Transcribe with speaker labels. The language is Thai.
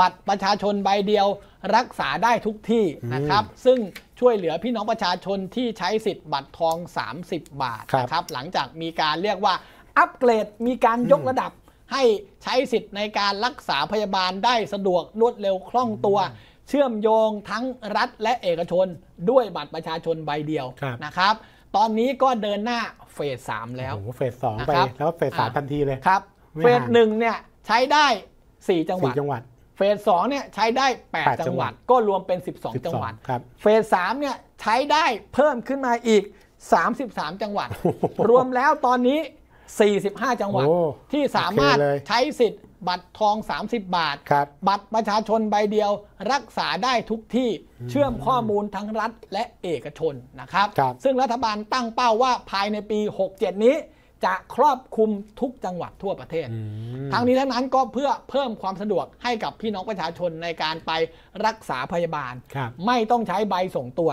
Speaker 1: บัตรประชาชนใบเดียวรักษาได้ทุกที่นะครับซึ่งช่วยเหลือพี่น้องประชาชนที่ใช้สิทธิ์บัตรทอง 30 บาทนะครับหลังจากมีการเรียกว่าอัปเกรดมีการยกระดับให้ใช้สิทธิ์ในการรักษาพยาบาลได้สะดวกรวดเร็วคล่องตัว เชื่อมโยงทั้งรัฐและเอกชนด้วยบัตรประชาชนใบเดียวนะครับตอนนี้ก็เดินหน้าเฟสสามแล้ว
Speaker 2: เฟสสองไปแล้วเฟสสามทันทีเลยครับเฟสหนึ่ง
Speaker 1: เนี่ยใช้ได้4 จังหวัดเฟสสองเนี่ยใช้ได้ 8 จังหวัดก็รวมเป็น 12 จังหวัดเฟสสามเนี่ยใช้ได้เพิ่มขึ้นมาอีก 33 จังหวัด รวมแล้วตอนนี้ 45 จังหวัด ที่สามารถใช้สิทธิ์บัตรทอง 30 บาทบบัตรประชาชนใบเดียวรักษาได้ทุกที่เชื่อมข้อมูลทั้งรัฐและเอกชนนะครับรบซึ่งรัฐบาลตั้งเป้าว่าภายในปี 67 นี้จะครอบคลุมทุกจังหวัดทั่วประเทศ ทั้งนี้ทั้งนั้นก็เพื่อเพิ่มความสะดวกให้กับพี่น้องประชาชนในการไปรักษาพยาบาล ไม่ต้องใช้ใบส่งตัว